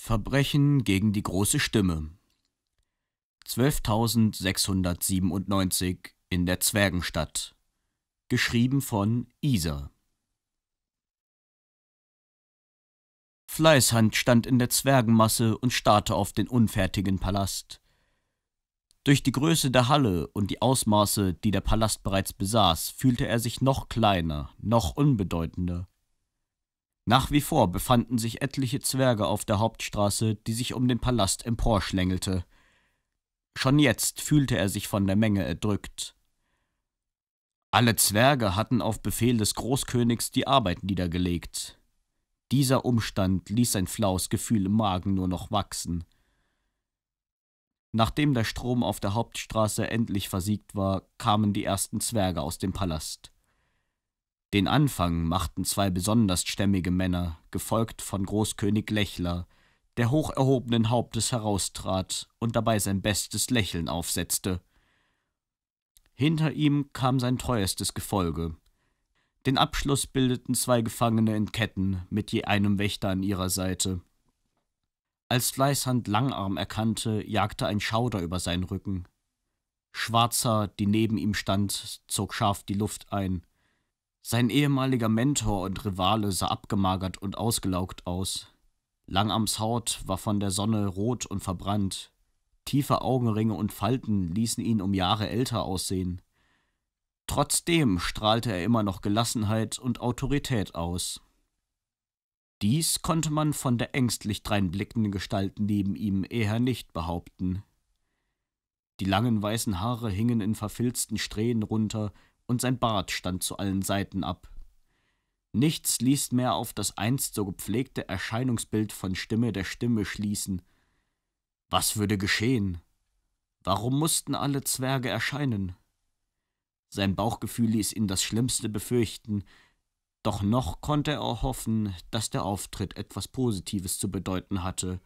Verbrechen gegen die große Stimme 12.697 in der Zwergenstadt Geschrieben von Isa Fleißhand stand in der Zwergenmasse und starrte auf den unfertigen Palast. Durch die Größe der Halle und die Ausmaße, die der Palast bereits besaß, fühlte er sich noch kleiner, noch unbedeutender. Nach wie vor befanden sich etliche Zwerge auf der Hauptstraße, die sich um den Palast emporschlängelte. Schon jetzt fühlte er sich von der Menge erdrückt. Alle Zwerge hatten auf Befehl des Großkönigs die Arbeit niedergelegt. Dieser Umstand ließ sein flaues Gefühl im Magen nur noch wachsen. Nachdem der Strom auf der Hauptstraße endlich versiegt war, kamen die ersten Zwerge aus dem Palast. Den Anfang machten zwei besonders stämmige Männer, gefolgt von Großkönig Lechler, der hoch erhobenen Hauptes heraustrat und dabei sein bestes Lächeln aufsetzte. Hinter ihm kam sein treuestes Gefolge. Den Abschluss bildeten zwei Gefangene in Ketten mit je einem Wächter an ihrer Seite. Als Fleißhand Langarm erkannte, jagte ein Schauder über seinen Rücken. Schwarzer, die neben ihm stand, zog scharf die Luft ein sein ehemaliger Mentor und Rivale sah abgemagert und ausgelaugt aus. Langams Haut war von der Sonne rot und verbrannt. Tiefe Augenringe und Falten ließen ihn um Jahre älter aussehen. Trotzdem strahlte er immer noch Gelassenheit und Autorität aus. Dies konnte man von der ängstlich dreinblickenden Gestalt neben ihm eher nicht behaupten. Die langen weißen Haare hingen in verfilzten Strähnen runter, und sein Bart stand zu allen Seiten ab. Nichts ließ mehr auf das einst so gepflegte Erscheinungsbild von Stimme der Stimme schließen. Was würde geschehen? Warum mussten alle Zwerge erscheinen? Sein Bauchgefühl ließ ihn das Schlimmste befürchten, doch noch konnte er hoffen, dass der Auftritt etwas Positives zu bedeuten hatte.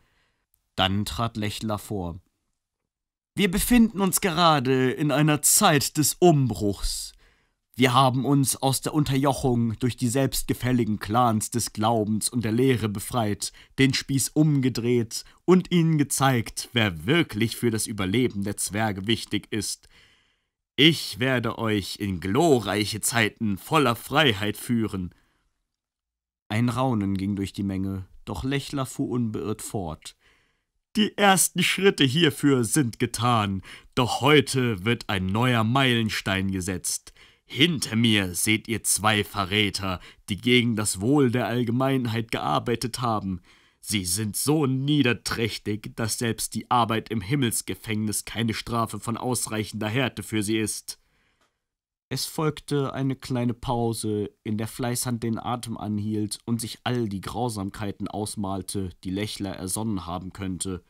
Dann trat Lechler vor. Wir befinden uns gerade in einer Zeit des Umbruchs. Wir haben uns aus der Unterjochung durch die selbstgefälligen Clans des Glaubens und der Lehre befreit, den Spieß umgedreht und ihnen gezeigt, wer wirklich für das Überleben der Zwerge wichtig ist. Ich werde euch in glorreiche Zeiten voller Freiheit führen. Ein Raunen ging durch die Menge, doch Lechler fuhr unbeirrt fort. Die ersten Schritte hierfür sind getan, doch heute wird ein neuer Meilenstein gesetzt. Hinter mir seht ihr zwei Verräter, die gegen das Wohl der Allgemeinheit gearbeitet haben. Sie sind so niederträchtig, dass selbst die Arbeit im Himmelsgefängnis keine Strafe von ausreichender Härte für sie ist. Es folgte eine kleine Pause, in der Fleißhand den Atem anhielt und sich all die Grausamkeiten ausmalte, die Lächler ersonnen haben könnte.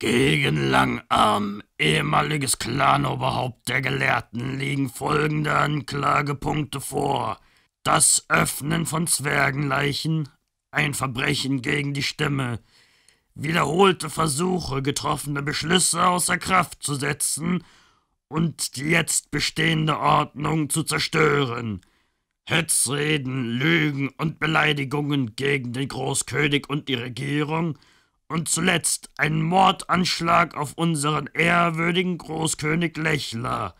Gegen Langarm, ehemaliges Clanoberhaupt der Gelehrten, liegen folgende Anklagepunkte vor. Das Öffnen von Zwergenleichen, ein Verbrechen gegen die Stimme, wiederholte Versuche, getroffene Beschlüsse außer Kraft zu setzen und die jetzt bestehende Ordnung zu zerstören. Hetzreden, Lügen und Beleidigungen gegen den Großkönig und die Regierung – und zuletzt ein Mordanschlag auf unseren ehrwürdigen Großkönig Lechler.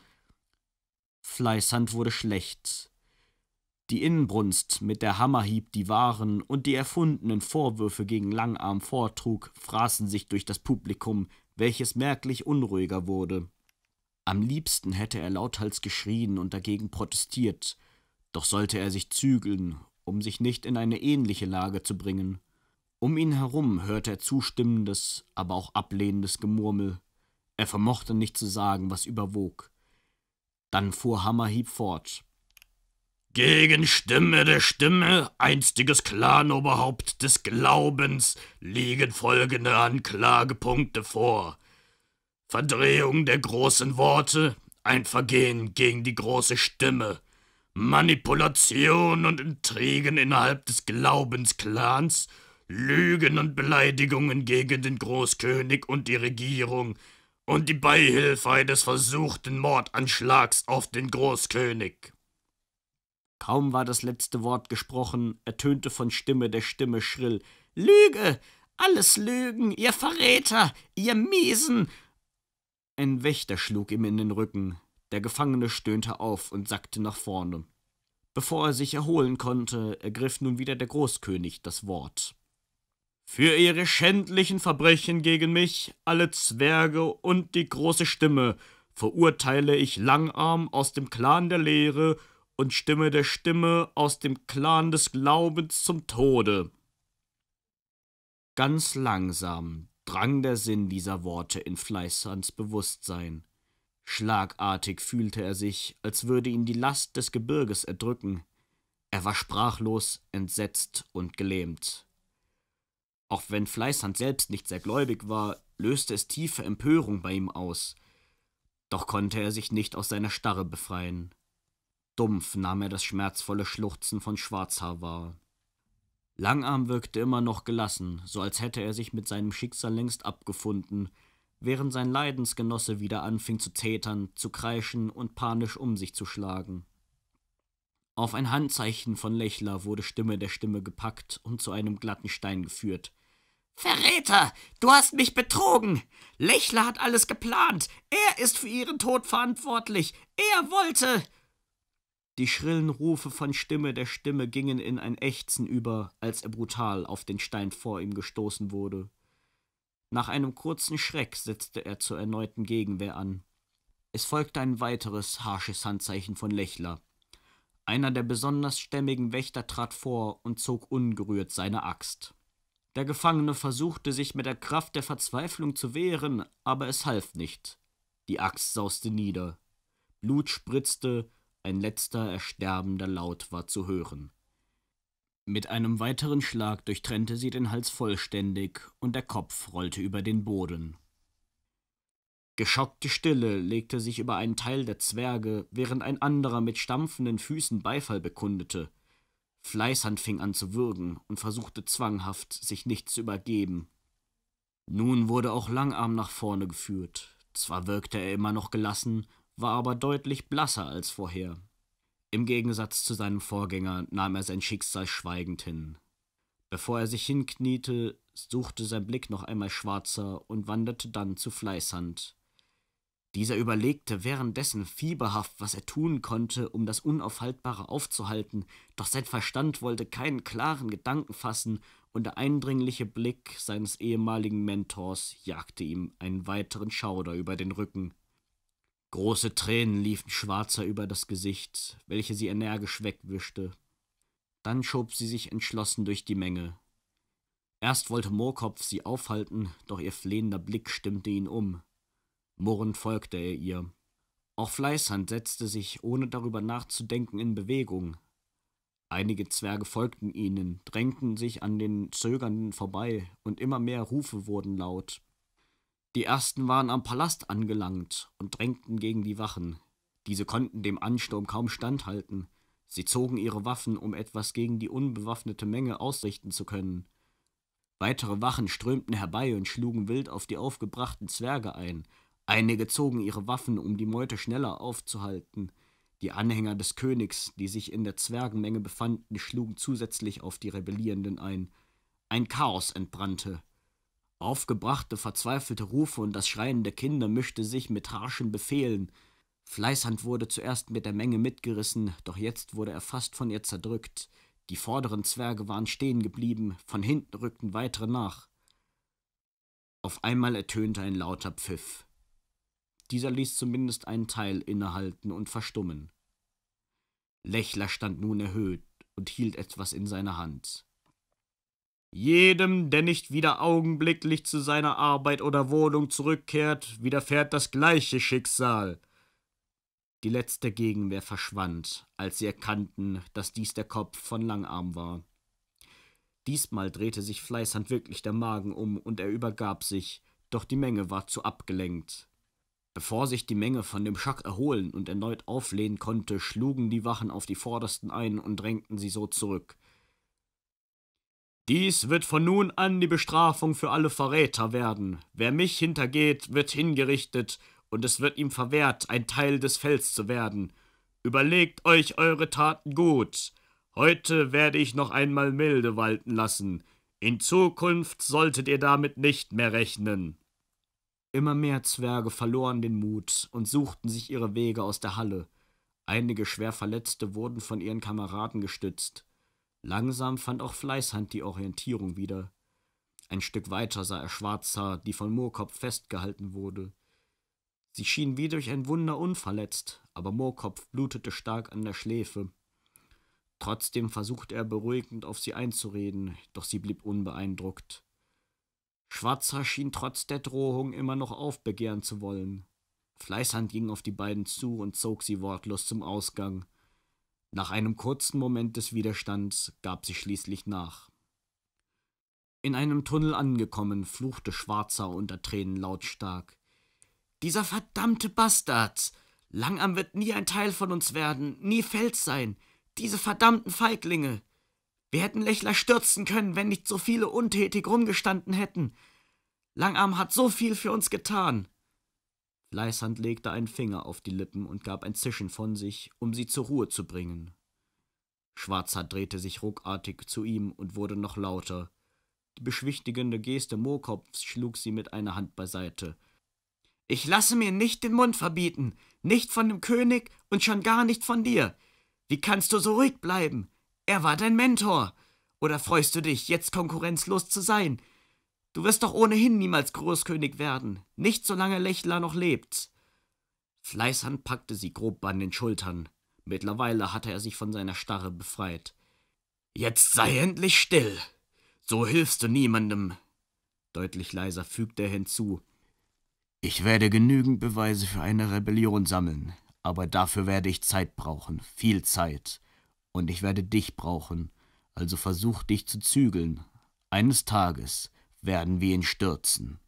Fleißhand wurde schlecht. Die Inbrunst, mit der Hammerhieb die wahren und die erfundenen Vorwürfe gegen Langarm vortrug, fraßen sich durch das Publikum, welches merklich unruhiger wurde. Am liebsten hätte er lauthals geschrien und dagegen protestiert, doch sollte er sich zügeln, um sich nicht in eine ähnliche Lage zu bringen. Um ihn herum hörte er zustimmendes, aber auch ablehnendes Gemurmel. Er vermochte nicht zu sagen, was überwog. Dann fuhr Hammerhieb fort. Gegen Stimme der Stimme, einstiges Clanoberhaupt des Glaubens, liegen folgende Anklagepunkte vor. Verdrehung der großen Worte, ein Vergehen gegen die große Stimme, Manipulation und Intrigen innerhalb des Glaubensclans Lügen und Beleidigungen gegen den Großkönig und die Regierung und die Beihilfe eines versuchten Mordanschlags auf den Großkönig. Kaum war das letzte Wort gesprochen, ertönte von Stimme der Stimme schrill Lüge, alles Lügen, ihr Verräter, ihr Miesen. Ein Wächter schlug ihm in den Rücken. Der Gefangene stöhnte auf und sackte nach vorne. Bevor er sich erholen konnte, ergriff nun wieder der Großkönig das Wort für ihre schändlichen Verbrechen gegen mich, alle Zwerge und die große Stimme, verurteile ich Langarm aus dem Clan der Lehre und Stimme der Stimme aus dem Clan des Glaubens zum Tode. Ganz langsam drang der Sinn dieser Worte in Fleißhans Bewusstsein. Schlagartig fühlte er sich, als würde ihn die Last des Gebirges erdrücken. Er war sprachlos, entsetzt und gelähmt. Auch wenn Fleißhand selbst nicht sehr gläubig war, löste es tiefe Empörung bei ihm aus. Doch konnte er sich nicht aus seiner Starre befreien. Dumpf nahm er das schmerzvolle Schluchzen von Schwarzhaar wahr. Langarm wirkte immer noch gelassen, so als hätte er sich mit seinem Schicksal längst abgefunden, während sein Leidensgenosse wieder anfing zu zetern, zu kreischen und panisch um sich zu schlagen. Auf ein Handzeichen von Lechler wurde Stimme der Stimme gepackt und zu einem glatten Stein geführt. Verräter! Du hast mich betrogen! Lechler hat alles geplant! Er ist für ihren Tod verantwortlich! Er wollte! Die schrillen Rufe von Stimme der Stimme gingen in ein Ächzen über, als er brutal auf den Stein vor ihm gestoßen wurde. Nach einem kurzen Schreck setzte er zur erneuten Gegenwehr an. Es folgte ein weiteres harsches Handzeichen von Lechler. Einer der besonders stämmigen Wächter trat vor und zog ungerührt seine Axt. Der Gefangene versuchte sich mit der Kraft der Verzweiflung zu wehren, aber es half nicht. Die Axt sauste nieder. Blut spritzte, ein letzter ersterbender Laut war zu hören. Mit einem weiteren Schlag durchtrennte sie den Hals vollständig und der Kopf rollte über den Boden. Geschockte Stille legte sich über einen Teil der Zwerge, während ein anderer mit stampfenden Füßen Beifall bekundete. Fleißhand fing an zu würgen und versuchte zwanghaft, sich nicht zu übergeben. Nun wurde auch Langarm nach vorne geführt. Zwar wirkte er immer noch gelassen, war aber deutlich blasser als vorher. Im Gegensatz zu seinem Vorgänger nahm er sein Schicksal schweigend hin. Bevor er sich hinkniete, suchte sein Blick noch einmal Schwarzer und wanderte dann zu Fleißhand. Dieser überlegte währenddessen fieberhaft, was er tun konnte, um das Unaufhaltbare aufzuhalten, doch sein Verstand wollte keinen klaren Gedanken fassen, und der eindringliche Blick seines ehemaligen Mentors jagte ihm einen weiteren Schauder über den Rücken. Große Tränen liefen Schwarzer über das Gesicht, welche sie energisch wegwischte. Dann schob sie sich entschlossen durch die Menge. Erst wollte Moorkopf sie aufhalten, doch ihr flehender Blick stimmte ihn um. Murrend folgte er ihr. Auch Fleißhand setzte sich, ohne darüber nachzudenken, in Bewegung. Einige Zwerge folgten ihnen, drängten sich an den Zögernden vorbei, und immer mehr Rufe wurden laut. Die ersten waren am Palast angelangt und drängten gegen die Wachen. Diese konnten dem Ansturm kaum standhalten. Sie zogen ihre Waffen, um etwas gegen die unbewaffnete Menge ausrichten zu können. Weitere Wachen strömten herbei und schlugen wild auf die aufgebrachten Zwerge ein, Einige zogen ihre Waffen, um die Meute schneller aufzuhalten. Die Anhänger des Königs, die sich in der Zwergenmenge befanden, schlugen zusätzlich auf die Rebellierenden ein. Ein Chaos entbrannte. Aufgebrachte, verzweifelte Rufe und das Schreien der Kinder mischte sich mit harschen Befehlen. Fleißhand wurde zuerst mit der Menge mitgerissen, doch jetzt wurde er fast von ihr zerdrückt. Die vorderen Zwerge waren stehen geblieben, von hinten rückten weitere nach. Auf einmal ertönte ein lauter Pfiff. Dieser ließ zumindest einen Teil innehalten und verstummen. Lechler stand nun erhöht und hielt etwas in seiner Hand. Jedem, der nicht wieder augenblicklich zu seiner Arbeit oder Wohnung zurückkehrt, widerfährt das gleiche Schicksal. Die letzte Gegenwehr verschwand, als sie erkannten, dass dies der Kopf von Langarm war. Diesmal drehte sich Fleißhand wirklich der Magen um und er übergab sich, doch die Menge war zu abgelenkt. Bevor sich die Menge von dem Schock erholen und erneut auflehnen konnte, schlugen die Wachen auf die Vordersten ein und drängten sie so zurück. Dies wird von nun an die Bestrafung für alle Verräter werden. Wer mich hintergeht, wird hingerichtet, und es wird ihm verwehrt, ein Teil des Fells zu werden. Überlegt euch eure Taten gut. Heute werde ich noch einmal milde walten lassen. In Zukunft solltet ihr damit nicht mehr rechnen. Immer mehr Zwerge verloren den Mut und suchten sich ihre Wege aus der Halle. Einige schwer Verletzte wurden von ihren Kameraden gestützt. Langsam fand auch Fleißhand die Orientierung wieder. Ein Stück weiter sah er Schwarzhaar, die von Moorkopf festgehalten wurde. Sie schien wie durch ein Wunder unverletzt, aber Moorkopf blutete stark an der Schläfe. Trotzdem versuchte er beruhigend auf sie einzureden, doch sie blieb unbeeindruckt. Schwarzer schien trotz der Drohung immer noch aufbegehren zu wollen. Fleißhand ging auf die beiden zu und zog sie wortlos zum Ausgang. Nach einem kurzen Moment des Widerstands gab sie schließlich nach. In einem Tunnel angekommen, fluchte Schwarzer unter Tränen lautstark. Dieser verdammte Bastard! Langarm wird nie ein Teil von uns werden, nie Fels sein! Diese verdammten Feiglinge! Wir hätten Lechler stürzen können, wenn nicht so viele untätig rumgestanden hätten. Langarm hat so viel für uns getan. Fleißhand legte einen Finger auf die Lippen und gab ein Zischen von sich, um sie zur Ruhe zu bringen. Schwarzhaar drehte sich ruckartig zu ihm und wurde noch lauter. Die beschwichtigende Geste Moorkopfs schlug sie mit einer Hand beiseite. Ich lasse mir nicht den Mund verbieten, nicht von dem König und schon gar nicht von dir. Wie kannst du so ruhig bleiben? Er war dein Mentor. Oder freust du dich, jetzt konkurrenzlos zu sein? Du wirst doch ohnehin niemals Großkönig werden, nicht solange Lechler noch lebt. Fleißhand packte sie grob an den Schultern. Mittlerweile hatte er sich von seiner Starre befreit. Jetzt sei endlich still. So hilfst du niemandem. Deutlich leiser fügte er hinzu. Ich werde genügend Beweise für eine Rebellion sammeln, aber dafür werde ich Zeit brauchen, viel Zeit und ich werde dich brauchen, also versuch dich zu zügeln. Eines Tages werden wir ihn stürzen.